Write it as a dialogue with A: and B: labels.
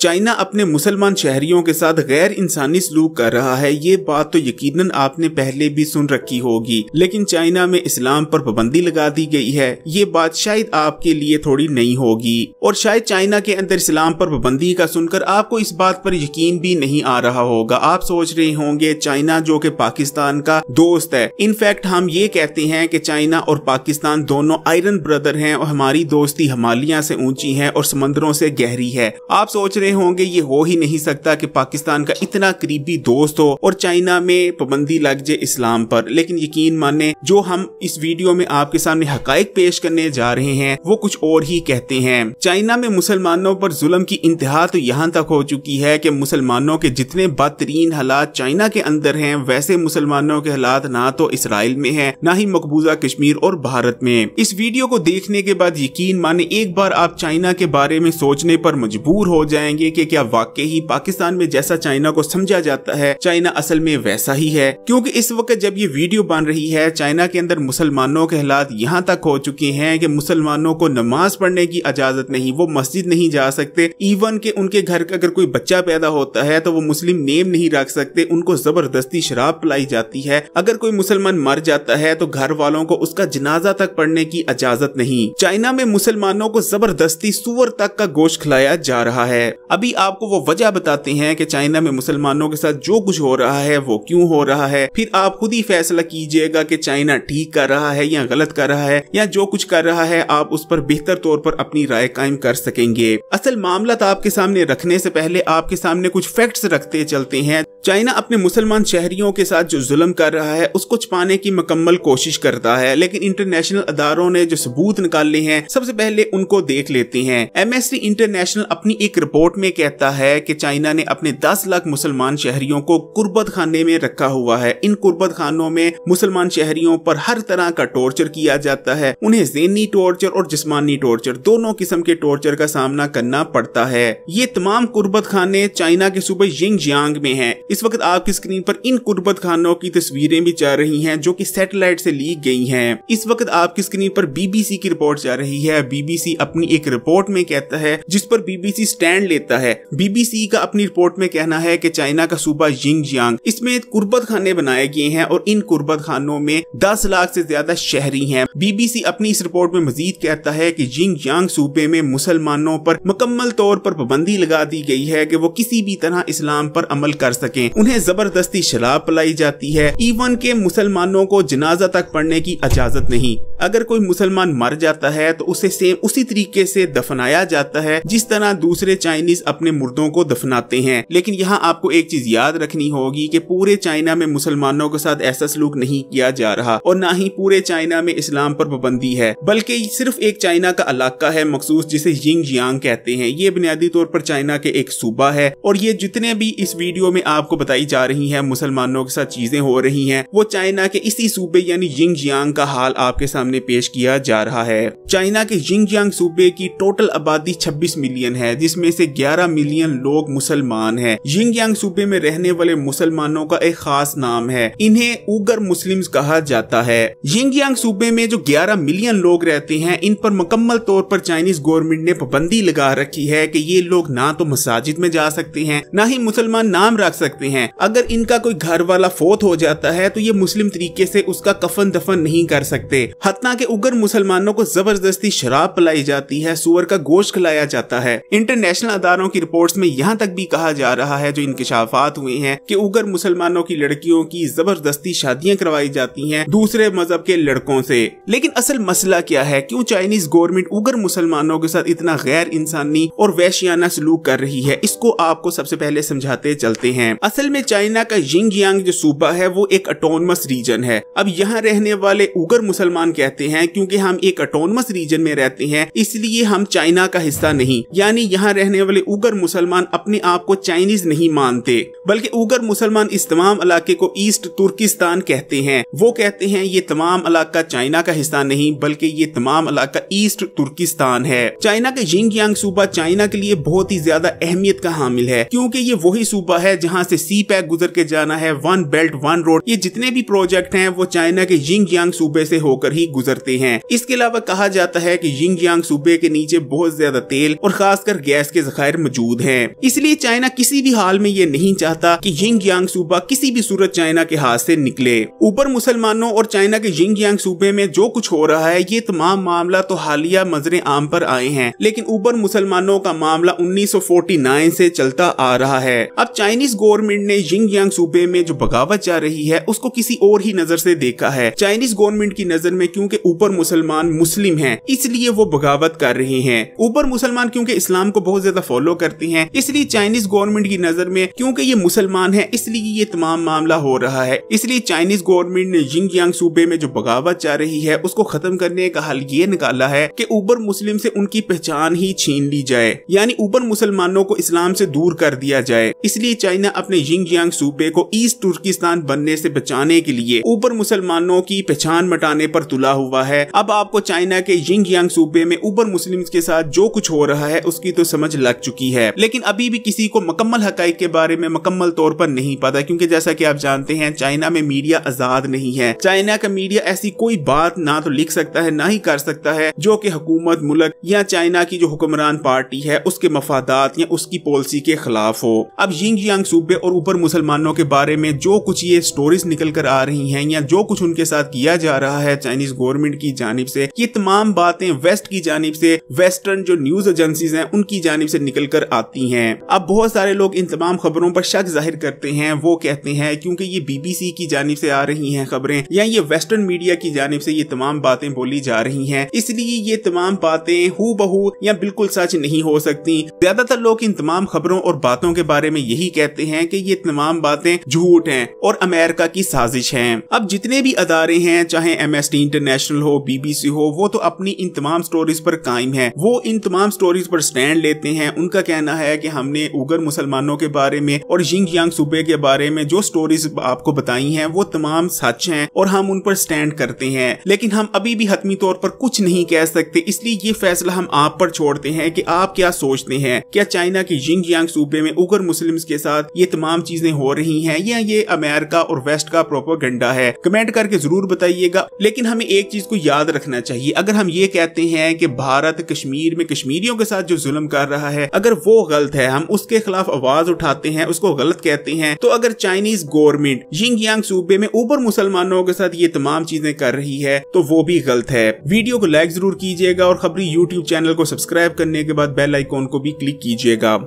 A: China अपने मुसलमान शहरियों के साथ गैर इंसानी सलूक कर रहा है ये बात तो यकीनन आपने पहले भी सुन रखी होगी लेकिन चाइना में इस्लाम पर पाबंदी लगा दी गई है ये बात शायद आपके लिए थोड़ी नई होगी और शायद चाइना के अंदर इस्लाम पर पाबंदी का सुनकर आपको इस बात पर यकीन भी नहीं आ रहा होगा आप सोच रहे होंगे चाइना जो की पाकिस्तान का दोस्त है इनफैक्ट हम ये कहते हैं की चाइना और पाकिस्तान दोनों आयरन ब्रदर है और हमारी दोस्ती हमालिया से ऊंची है और समंदरों से गहरी है आप सोच सोच रहे होंगे ये हो ही नहीं सकता कि पाकिस्तान का इतना करीबी दोस्त हो और चाइना में पाबंदी लग जाए इस्लाम पर लेकिन यकीन माने जो हम इस वीडियो में आपके सामने हकायक पेश करने जा रहे हैं वो कुछ और ही कहते हैं चाइना में मुसलमानों पर जुल्म की इंतहा तो यहाँ तक हो चुकी है की मुसलमानों के जितने बदतरीन हालात चाइना के अंदर है वैसे मुसलमानों के हालात ना तो इसराइल में है ना ही मकबूजा कश्मीर और भारत में इस वीडियो को देखने के बाद यकीन माने एक बार आप चाइना के बारे में सोचने पर मजबूर हो जाए जाएंगे कि क्या वाकई ही पाकिस्तान में जैसा चाइना को समझा जाता है चाइना असल में वैसा ही है क्योंकि इस वक्त जब ये वीडियो बन रही है चाइना के अंदर मुसलमानों के हालात यहाँ तक हो चुके हैं कि मुसलमानों को नमाज पढ़ने की इजाजत नहीं वो मस्जिद नहीं जा सकते इवन के उनके घर का अगर कोई बच्चा पैदा होता है तो वो मुस्लिम नेम नहीं रख सकते उनको जबरदस्ती शराब पिलाई जाती है अगर कोई मुसलमान मर जाता है तो घर वालों को उसका जनाजा तक पढ़ने की इजाजत नहीं चाइना में मुसलमानों को जबरदस्ती सुअर तक का गोश्त खिलाया जा रहा है अभी आपको वो वजह बताते हैं कि चाइना में मुसलमानों के साथ जो कुछ हो रहा है वो क्यों हो रहा है फिर आप खुद ही फैसला कीजिएगा कि चाइना ठीक कर रहा है या गलत कर रहा है या जो कुछ कर रहा है आप उस पर बेहतर तौर पर अपनी राय कायम कर सकेंगे असल मामला तो आपके सामने रखने से पहले आपके सामने कुछ फैक्ट रखते चलते हैं चाइना अपने मुसलमान शहरियों के साथ जो जुल्म कर रहा है उसको छुपाने की मुकम्मल कोशिश करता है लेकिन इंटरनेशनल अदारों ने जो सबूत निकाले हैं सबसे पहले उनको देख लेते हैं एमएसटी इंटरनेशनल अपनी एक रिपोर्ट रिपोर्ट में कहता है कि चाइना ने अपने 10 लाख मुसलमान शहरियों को कुर्बत खाने में रखा हुआ है इन कुर्बत खानों में मुसलमान शहरियों पर हर तरह का टॉर्चर किया जाता है उन्हें जेनी टॉर्चर और जिसमानी टॉर्चर दोनों किस्म के टॉर्चर का सामना करना पड़ता है ये तमाम कुर्बत खाने चाइना के सूबे यिंगजियांग में है इस वक्त आपकी स्क्रीन पर इन कुर्बत खानों की तस्वीरें भी जा रही है जो की सेटेलाइट से ली गई है इस वक्त आपकी स्क्रीन पर बीबीसी की रिपोर्ट जा रही है बीबीसी अपनी एक रिपोर्ट में कहता है जिस पर बीबीसी स्टैंड लेता है बीबीसी का अपनी रिपोर्ट में कहना है कि चाइना का सूबा जिंगजियांग इसमें कुर्बत खाने बनाए गए हैं और इन कुर्बत खानों में दस लाख से ज्यादा शहरी हैं बीबीसी अपनी इस रिपोर्ट में मजीद कहता है कि जिंगजियांग सूबे में मुसलमानों पर मुकम्मल तौर पर पाबंदी लगा दी गई है कि वो किसी भी तरह इस्लाम पर अमल कर सकें उन्हें जबरदस्ती शराब पिलाई जाती है इवन e के मुसलमानों को जनाजा तक पढ़ने की इजाजत नहीं अगर कोई मुसलमान मर जाता है तो उसे सेम उसी तरीके से दफनाया जाता है जिस तरह दूसरे चाइना चाइनीज अपने मुर्दों को दफनाते हैं लेकिन यहाँ आपको एक चीज याद रखनी होगी कि पूरे चाइना में मुसलमानों के साथ ऐसा सलूक नहीं किया जा रहा और ना ही पूरे चाइना में इस्लाम पर पाबंदी है बल्कि सिर्फ एक चाइना का इलाका है मखसूस जिसे यिंग जियांग कहते हैं ये बुनियादी तौर पर चाइना के एक सूबा है और ये जितने भी इस वीडियो में आपको बताई जा रही है मुसलमानों के साथ चीजें हो रही है वो चाइना के इसी सूबे यानी यिंग यांग का हाल आपके सामने पेश किया जा रहा है चाइना के यिंग यांग सूबे की टोटल आबादी छब्बीस मिलियन है जिसमे से ग्यारह मिलियन लोग मुसलमान है यिंग यांग सूबे में रहने वाले मुसलमानों का एक खास नाम है इन्हें उगर मुस्लिम कहा जाता है यिंग सूबे में जो 11 मिलियन लोग रहते हैं इन पर मुकम्मल तौर पर चाइनीज गवर्नमेंट ने पाबंदी लगा रखी है कि ये लोग ना तो मसाजिद में जा सकते हैं ना ही मुसलमान नाम रख सकते हैं अगर इनका कोई घर वाला फोत हो जाता है तो ये मुस्लिम तरीके से उसका कफन दफन नहीं कर सकते हतना के उगर मुसलमानों को जबरदस्ती शराब पिलाई जाती है सुअर का गोश्त खिलाया जाता है इंटरनेशनल अदारों की रिपोर्ट्स में यहाँ तक भी कहा जा रहा है जो इंकशाफात हुए हैं कि उगर मुसलमानों की लड़कियों की जबरदस्ती शादियां करवाई जाती हैं दूसरे मजहब के लड़कों से लेकिन असल मसला क्या है क्यों चाइनीज गवर्नमेंट उगर मुसलमानों के साथ इतना गैर इंसानी और वैश्याना सलूक कर रही है इसको आपको सबसे पहले समझाते चलते हैं असल में चाइना का यिंग यांग जो सूबा है वो एक अटोनमस रीजन है अब यहाँ रहने वाले उगर मुसलमान कहते हैं क्यूँकी हम एक अटोनमस रीजन में रहते हैं इसलिए हम चाइना का हिस्सा नहीं यानी यहाँ रहने रहने वाले उगर मुसलमान अपने आप को चाइनीज नहीं मानते बल्कि उगर मुसलमान इस तमाम इलाके को ईस्ट तुर्किस्तान कहते हैं वो कहते हैं ये तमाम इलाका चाइना का हिस्सा नहीं बल्कि ये तमाम इलाका ईस्ट तुर्किस्तान है चाइना का जिंग यांग सूबा चाइना के लिए बहुत ही ज्यादा अहमियत का हामिल है क्योंकि ये वही सूबा है जहाँ से सी पैक गुजर के जाना है वन बेल्ट वन रोड ये जितने भी प्रोजेक्ट हैं वो चाइना के जिंग यांग सूबे से होकर ही गुजरते हैं इसके अलावा कहा जाता है कि जिंग यांग सूबे के नीचे बहुत ज्यादा तेल और खासकर गैस के जखायर मौजूद हैं इसलिए चाइना किसी भी हाल में ये नहीं चाहता कि यिंग यांग सूबा किसी भी सूरत चाइना के हाथ से निकले ऊपर मुसलमानों और चाइना के यिंग यांग सूबे में जो कुछ हो रहा है ये तमाम मामला तो हालिया मजरे आम पर आए हैं लेकिन ऊपर मुसलमानों का मामला 1949 से चलता आ रहा है अब चाइनीज गवर्नमेंट ने यिंग यांग सूबे में जो बगावत जा रही है उसको किसी और ही नजर से देखा है चाइनीज गवर्नमेंट की नजर में क्योंकि ऊपर मुसलमान मुस्लिम है इसलिए वो बगावत कर रहे हैं ऊपर मुसलमान क्योंकि इस्लाम को बहुत ज्यादा फॉलो करती हैं इसलिए चाइनीज गवर्नमेंट की नजर में क्योंकि ये मुसलमान है इसलिए ये तमाम मामला हो रहा है इसलिए चाइनीज गवर्नमेंट ने जिंग यांग सूबे में जो बगावत जा रही है उसको खत्म करने का हल ये निकाला है की उबर मुस्लिम से उनकी पहचान ही छीन ली जाए यानी उबर मुसलमानों को इस्लाम से दूर कर दिया जाए इसलिए चाइना अपने यिंग यांग सूबे को ईस्ट तुर्किस्तान बनने से बचाने के लिए उबर मुसलमानों की पहचान मटाने पर तुला हुआ है अब आपको चाइना के यिंग यांग सूबे में उबर मुस्लिम के साथ जो कुछ हो रहा है उसकी तो समझ लग लग चुकी है लेकिन अभी भी किसी को मकम्मल हक के बारे में मकम्मल तौर पर नहीं पता क्योंकि जैसा कि आप जानते हैं चाइना में मीडिया आजाद नहीं है चाइना का मीडिया ऐसी कोई बात ना तो लिख सकता है ना ही कर सकता है जो की हुकूमत मुल्क या चाइना की जो हुक्मरान पार्टी है उसके मफादात या उसकी पॉलिसी के खिलाफ हो अब यिंग यांग सूबे और ऊपर मुसलमानों के बारे में जो कुछ ये स्टोरीज निकल कर आ रही है या जो कुछ उनके साथ किया जा रहा है चाइनीज गवर्नमेंट की जानब ऐसी ये तमाम बातें वेस्ट की जानब से वेस्टर्न जो न्यूज एजेंसी है उनकी जानब से निकल कर आती है अब बहुत सारे लोग इन तमाम खबरों पर शक जाहिर करते हैं वो कहते हैं क्योंकि ये बीबीसी की जानब से आ रही हैं खबरें या ये वेस्टर्न मीडिया की जानब से ये तमाम बातें बोली जा रही हैं इसलिए ये तमाम बातें हु बहु या बिल्कुल सच नहीं हो सकती ज्यादातर लोग इन तमाम खबरों और बातों के बारे में यही कहते हैं की ये तमाम बातें झूठ है और अमेरिका की साजिश है अब जितने भी अदारे हैं चाहे एम एस टी इंटरनेशनल हो बीबीसी हो वो तो अपनी इन तमाम स्टोरीज पर कायम है वो इन तमाम स्टोरीज पर स्टैंड लेते हैं उनका कहना है कि हमने उगर मुसलमानों के बारे में और जिंग यांग सूबे के बारे में जो स्टोरीज आपको बताई हैं वो तमाम सच हैं और हम उन पर स्टैंड करते हैं लेकिन हम अभी भी हतमी तौर पर कुछ नहीं कह सकते इसलिए ये फैसला हम आप पर छोड़ते हैं कि आप क्या सोचते हैं क्या चाइना के जिंग यांग सूबे में उगर मुस्लिम के साथ ये तमाम चीजें हो रही है या ये अमेरिका और वेस्ट का प्रोपोगंडा है कमेंट करके जरूर बताइएगा लेकिन हमें एक चीज को याद रखना चाहिए अगर हम ये कहते हैं कि भारत कश्मीर में कश्मीरियों के साथ जो जुल्म कर रहा है है अगर वो गलत है हम उसके खिलाफ आवाज उठाते हैं उसको गलत कहते हैं तो अगर चाइनीज गवर्नमेंट यिंग यांग सूबे में ऊपर मुसलमानों के साथ ये तमाम चीजें कर रही है तो वो भी गलत है वीडियो को लाइक जरूर कीजिएगा और खबरी यूट्यूब चैनल को सब्सक्राइब करने के बाद बेल आइकॉन को भी क्लिक कीजिएगा